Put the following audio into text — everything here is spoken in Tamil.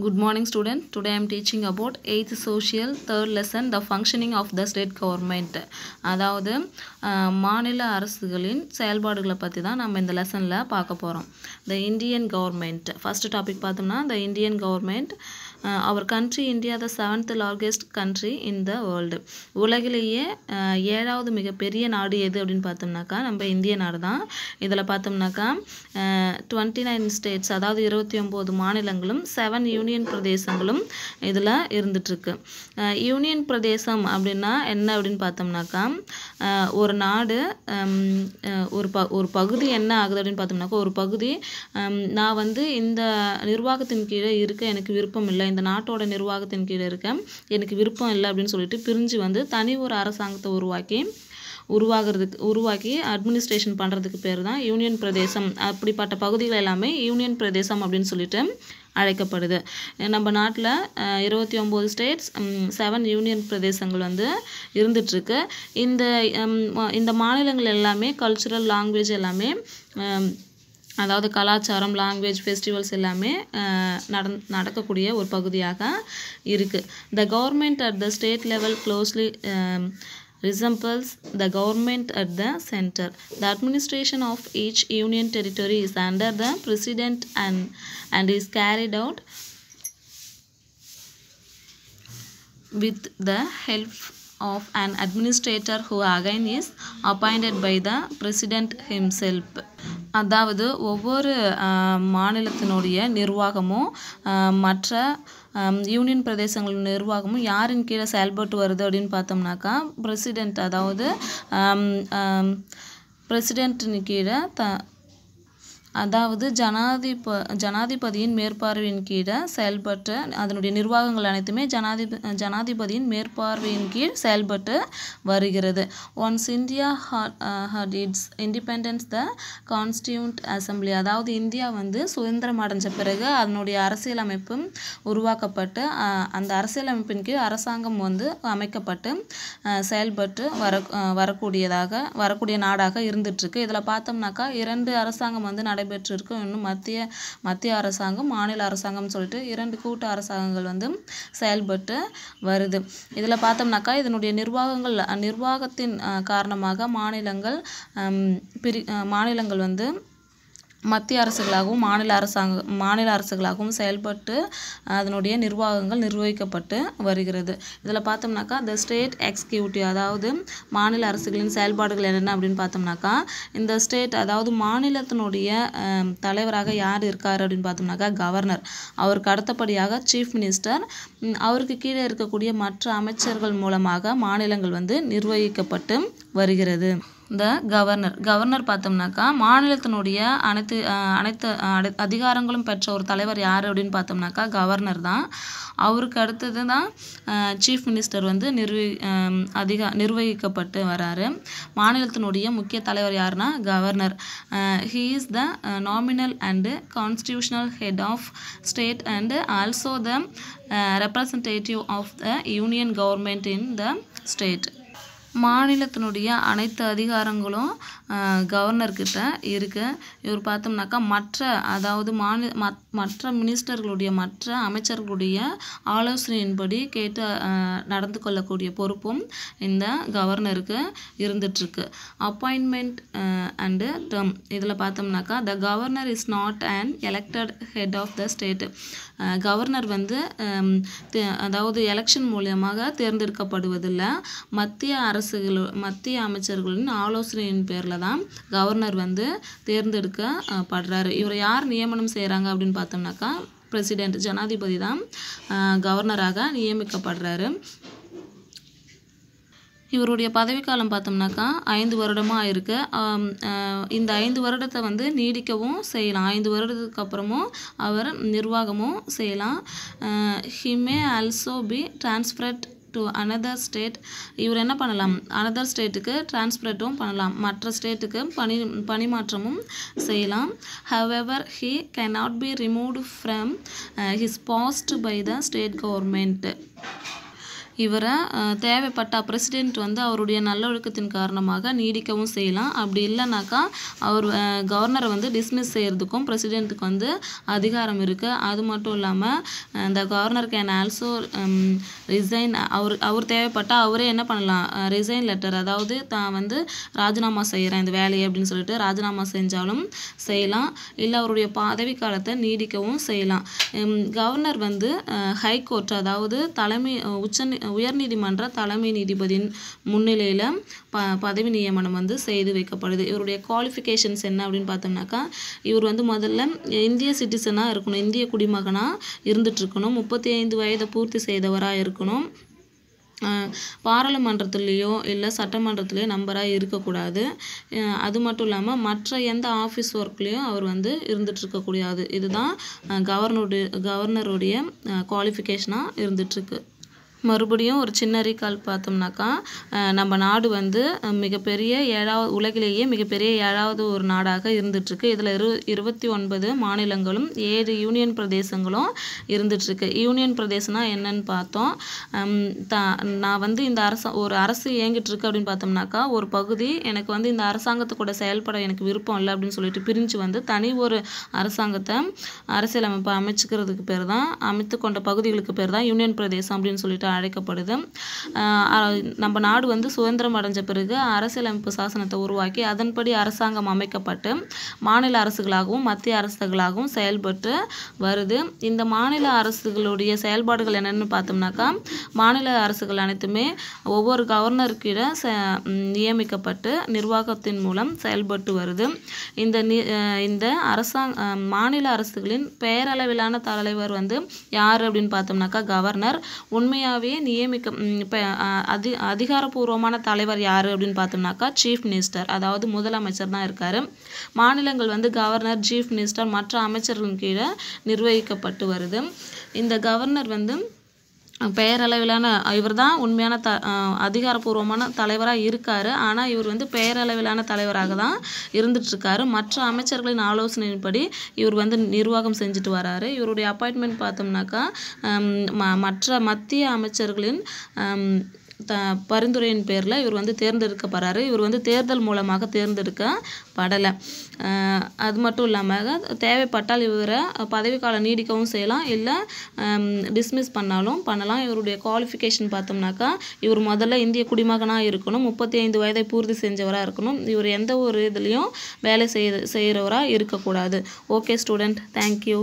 Good morning student. Today I am teaching about 8th social 3rd lesson the functioning of the state government. அதாவது மானில அரசுகளின் பத்திதான் நாம் இந்த lessonல பாக்கப் போரும். The Indian government. First topic பாத்தும் நான் The Indian government. Our country, India, the 7th largest country in the world. உலகிலையே, உலகிலேயே ஏழாவது பெரிய நாடு எது பாத்தும் நாக்கா, நம்ப இந்திய நாடுதான். இதல பாத்தும் நாக்கா, 29 states, அதாவது இருபத்தி ஒம்பது மாநிலங்களும் செவன் யூனியன் பிரதேசங்களும் இதில் இருந்துட்டுருக்கு யூனியன் பிரதேசம் அப்படின்னா என்ன அப்படின்னு பார்த்தோம்னாக்கா ஒரு நாடு ஒரு ப ஒரு பகுதி என்ன ஆகுது அப்படின்னு பார்த்தோம்னாக்கா ஒரு பகுதி நான் வந்து இந்த நிர்வாகத்தின் கீழே இருக்க எனக்கு விருப்பம் இல்லை இந்த நாட்டோட நிர்வாகத்தின் கீழே இருக்க எனக்கு விருப்பம் இல்லை அப்படின்னு சொல்லிட்டு பிரிஞ்சு வந்து தனி ஒரு அரசாங்கத்தை உருவாக்கி உருவாகிறதுக்கு உருவாக்கி அட்மினிஸ்ட்ரேஷன் பண்ணுறதுக்கு பேர் தான் யூனியன் பிரதேசம் அப்படிப்பட்ட பகுதிகள் எல்லாமே யூனியன் பிரதேசம் அப்படின்னு சொல்லிட்டு அழைக்கப்படுது நம்ம நாட்டில் இருபத்தி ஒம்பது ஸ்டேட்ஸ் செவன் யூனியன் பிரதேசங்கள் வந்து இருந்துட்டுருக்கு இந்த இந்த மாநிலங்கள் எல்லாமே கல்ச்சுரல் லாங்குவேஜ் எல்லாமே அதாவது கலாச்சாரம் லாங்குவேஜ் ஃபெஸ்டிவல்ஸ் எல்லாமே நடந் நடக்கக்கூடிய ஒரு பகுதியாக இருக்குது the government at the state level closely resembles the government at the center. The administration of each union territory is under the president and, and is carried out with the help of an administrator who again is appointed by the president himself அதாவது ஒவ்வொரு மாநிலத்தினுடைய நிர்வாகமும் மற்ற யூனியன் பிரதேசங்கள் நிர்வாகமும் யாரின் கீழே செயல்பட்டு வருது அப்படின்னு பார்த்தோம்னாக்கா பிரசிடென்ட் அதாவது பிரசிடென்ட்டின் கீழே த அதாவது ஜனாதிப ஜனாதிபதியின் மேற்பார்வையின் கீழே செயல்பட்டு அதனுடைய நிர்வாகங்கள் அனைத்துமே ஜனாதிப ஜனாதிபதியின் மேற்பார்வையின் கீழ் செயல்பட்டு வருகிறது once India had its independence the constituent assembly அதாவது இந்தியா வந்து சுதந்திரம் அடைஞ்ச பிறகு அதனுடைய அரசியலமைப்பும் உருவாக்கப்பட்டு அந்த அரசியலமைப்பின் கீழ் அரசாங்கம் வந்து அமைக்கப்பட்டு செயல்பட்டு வர வரக்கூடியதாக வரக்கூடிய நாடாக இருந்துட்டுருக்கு இதில் பார்த்தோம்னாக்கா இரண்டு அரசாங்கம் வந்து நட நடைபெற்றிருக்கும் இன்னும் மத்திய மத்திய அரசாங்கம் மாநில அரசாங்கம் சொல்லிட்டு இரண்டு கூட்டு அரசாங்கங்கள் வந்து செயல்பட்டு வருது இதில் பார்த்தோம்னாக்கா இதனுடைய நிர்வாகங்கள் நிர்வாகத்தின் காரணமாக மாநிலங்கள் பிரி மாநிலங்கள் வந்து மத்திய அரசுகளாகவும் மாநில அரசாங்க மாநில அரசுகளாகவும் செயல்பட்டு அதனுடைய நிர்வாகங்கள் நிர்வகிக்கப்பட்டு வருகிறது இதில் பார்த்தோம்னாக்கா த ஸ்டேட் எக்ஸிக்யூட்டிவ் அதாவது மாநில அரசுகளின் செயல்பாடுகள் என்னென்ன அப்படின்னு பார்த்தோம்னாக்கா இந்த ஸ்டேட் அதாவது மாநிலத்தினுடைய தலைவராக யார் இருக்கார் அப்படின்னு பார்த்தோம்னாக்கா கவர்னர் அவருக்கு அடுத்தபடியாக சீஃப் மினிஸ்டர் அவருக்கு கீழே இருக்கக்கூடிய மற்ற அமைச்சர்கள் மூலமாக மாநிலங்கள் வந்து நிர்வகிக்கப்பட்டு வருகிறது த கவர்னர் கவர்னர் பார்த்தோம்னாக்கா மாநிலத்தினுடைய அனைத்து அனைத்து அதிகாரங்களும் பெற்ற ஒரு தலைவர் யார் அப்படின்னு பார்த்தோம்னாக்கா கவர்னர் தான் அவருக்கு அடுத்தது தான் சீஃப் மினிஸ்டர் வந்து நிர்வி அதிகா நிர்வகிக்கப்பட்டு வராரு மாநிலத்தினுடைய முக்கிய தலைவர் யாருன்னா governor he is the nominal and constitutional head of state and also the representative of the union government in the state மாநிலத்தினுடைய அனைத்து அதிகாரங்களும் கவர்னர்கிட்ட இருக்குது இவர் பார்த்தோம்னாக்கா மற்ற அதாவது மாநில மத் மற்ற மினிஸ்டர்களுடைய மற்ற அமைச்சர்களுடைய ஆலோசனையின்படி கேட்டு நடந்து கொள்ளக்கூடிய பொறுப்பும் இந்த கவர்னருக்கு இருந்துகிட்ருக்கு அப்பாயின்மெண்ட் அண்டு டேர்ம் இதில் பார்த்தோம்னாக்கா the governor is not and elected head of the state governor வந்து அதாவது எலெக்ஷன் மூலியமாக தேர்ந்தெடுக்கப்படுவதில்லை மத்திய அரசு அரசுகள் மத்திய அமைச்சர்களின் ஆலோசனையின் பேரில் தான் கவர்னர் வந்து தேர்ந்தெடுக்கப்படுறாரு இவரை யார் நியமனம் செய்கிறாங்க அப்படின்னு பார்த்தோம்னாக்கா பிரசிடெண்ட் ஜனாதிபதி தான் கவர்னராக நியமிக்கப்படுறாரு இவருடைய பதவிக்காலம் பார்த்தோம்னாக்கா ஐந்து வருடமாக இருக்குது இந்த ஐந்து வருடத்தை வந்து நீடிக்கவும் செய்யலாம் ஐந்து வருடத்துக்கு அப்புறமும் அவர் நிர்வாகமும் செய்யலாம் he may also be transferred to another state இவர் என்ன பண்ணலாம் அனதர் ஸ்டேட்டுக்கு டிரான்ஸ்பரேட்டும் பண்ணலாம் மற்ற ஸ்டேட்டுக்கு பணி பணிமாற்றமும் செய்யலாம் however he can not be remove from his post by the state government இவரை தேவைப்பட்டால் ப்ரெசிடெண்ட் வந்து அவருடைய நல்லொழுக்கத்தின் காரணமாக நீடிக்கவும் செய்யலாம் அப்படி இல்லைனாக்கா அவர் கவர்னரை வந்து டிஸ்மிஸ் செய்கிறதுக்கும் ப்ரெசிடெண்ட்டுக்கு வந்து அதிகாரம் இருக்குது அது மட்டும் இல்லாமல் இந்த கவர்னர் கேன் ஆல்சோ ரிசைன் அவர் அவர் தேவைப்பட்டால் அவரே என்ன பண்ணலாம் ரிசைன் லெட்டர் அதாவது தான் வந்து ராஜினாமா செய்கிறேன் இந்த வேலையை அப்படின்னு சொல்லிட்டு ராஜினாமா செஞ்சாலும் செய்யலாம் இல்லை அவருடைய பதவி காலத்தை நீடிக்கவும் செய்யலாம் கவர்னர் வந்து ஹைகோர்ட் அதாவது தலைமை உச்ச உயர்நீதிமன்ற தலைமை நீதிபதியின் முன்னிலையில் ப பதவி நியமனம் வந்து செய்து வைக்கப்படுது இவருடைய குவாலிஃபிகேஷன்ஸ் என்ன அப்படின்னு பார்த்தோம்னாக்கா இவர் வந்து முதல்ல இந்திய சிட்டிசனாக இருக்கணும் இந்திய குடிமகனாக இருக்கணும் முப்பத்தி ஐந்து வயதை பூர்த்தி செய்தவராக இருக்கணும் பாராளுமன்றத்துலேயோ இல்லை சட்டமன்றத்துலேயோ நம்பராக இருக்கக்கூடாது அது மட்டும் இல்லாமல் மற்ற எந்த ஆஃபீஸ் ஒர்க்லேயும் அவர் வந்து இருந்துகிட்டு இருக்கக்கூடாது இதுதான் கவர்னருடைய கவர்னருடைய குவாலிஃபிகேஷனாக இருந்துகிட்ருக்கு மறுபடியும் ஒரு சின்ன ரீகால் பார்த்தோம்னாக்கா நம்ம நாடு வந்து மிகப்பெரிய ஏழாவது உலகிலேயே மிகப்பெரிய ஏழாவது ஒரு நாடாக இருந்துட்டுருக்கு இதில் இரு இருபத்தி ஒன்பது மாநிலங்களும் ஏழு யூனியன் பிரதேசங்களும் இருந்துட்டுருக்கு யூனியன் பிரதேசம்னா என்னன்னு பார்த்தோம் த நான் வந்து இந்த அரச ஒரு அரசு இயங்கிட்டுருக்கு அப்படின்னு பார்த்தோம்னாக்கா ஒரு பகுதி எனக்கு வந்து இந்த அரசாங்கத்து கூட செயல்பட எனக்கு விருப்பம் இல்லை அப்படின்னு சொல்லிட்டு பிரிஞ்சு வந்து தனி ஒரு அரசாங்கத்தை அரசியலமைப்பை அமைச்சுக்கிறதுக்கு பேர் தான் அமைத்து கொண்ட பகுதிகளுக்கு பேர் தான் யூனியன் பிரதேசம் அப்படின்னு சொல்லிட்டு அழைக்கப்படுது நம்ம நாடு வந்து சுதந்திரம் அடைஞ்ச பிறகு அரசியலமைப்பு சாசனத்தை உருவாக்கி அதன்படி அரசாங்கம் அமைக்கப்பட்டு மாநில அரசுகளாகவும் மத்திய அரசுகளாகவும் செயல்பட்டு வருது இந்த மாநில அரசுகளுடைய செயல்பாடுகள் என்னென்னு பார்த்தோம்னாக்கா மாநில அரசுகள் அனைத்துமே ஒவ்வொரு கவர்னருக்கிட நியமிக்கப்பட்டு நிர்வாகத்தின் மூலம் செயல்பட்டு வருது இந்த இந்த அரசாங்க மாநில அரசுகளின் பெயரளவிலான தலைவர் வந்து யார் அப்படின்னு பார்த்தோம்னாக்கா கவர்னர் உண்மையாக மூலமாகவே நியமிக்க இப்போ அதி அதிகாரப்பூர்வமான தலைவர் யார் அப்படின்னு பார்த்தோம்னாக்கா சீஃப் மினிஸ்டர் அதாவது முதலமைச்சர் தான் இருக்கார் மாநிலங்கள் வந்து கவர்னர் சீஃப் மினிஸ்டர் மற்ற அமைச்சர்களின் கீழே நிர்வகிக்கப்பட்டு வருது இந்த கவர்னர் வந்து பெயரளவிலான இவர் தான் உண்மையான த அதிகாரப்பூர்வமான தலைவராக இருக்கார் ஆனால் இவர் வந்து பெயரளவிலான தலைவராக தான் இருந்துட்டுருக்காரு மற்ற அமைச்சர்களின் ஆலோசனையின்படி இவர் வந்து நிர்வாகம் செஞ்சுட்டு வராரு இவருடைய அப்பாயின்மெண்ட் பார்த்தோம்னாக்கா ம மற்ற மத்திய அமைச்சர்களின் த பரிந்துரையின் பேரில் இவர் வந்து தேர்ந்தெடுக்கப்படுறாரு இவர் வந்து தேர்தல் மூலமாக தேர்ந்தெடுக்கப்படலை அது மட்டும் இல்லாமல் தேவைப்பட்டால் இவரை பதவிக்காலம் நீடிக்கவும் செய்யலாம் இல்லை டிஸ்மிஸ் பண்ணாலும் பண்ணலாம் இவருடைய குவாலிஃபிகேஷன் பார்த்தோம்னாக்கா இவர் முதல்ல இந்திய குடிமகனாக இருக்கணும் முப்பத்தி ஐந்து வயதை பூர்த்தி செஞ்சவராக இருக்கணும் இவர் எந்த ஒரு இதுலேயும் வேலை செய்ய செய்கிறவராக இருக்கக்கூடாது ஓகே ஸ்டூடெண்ட் தேங்க்யூ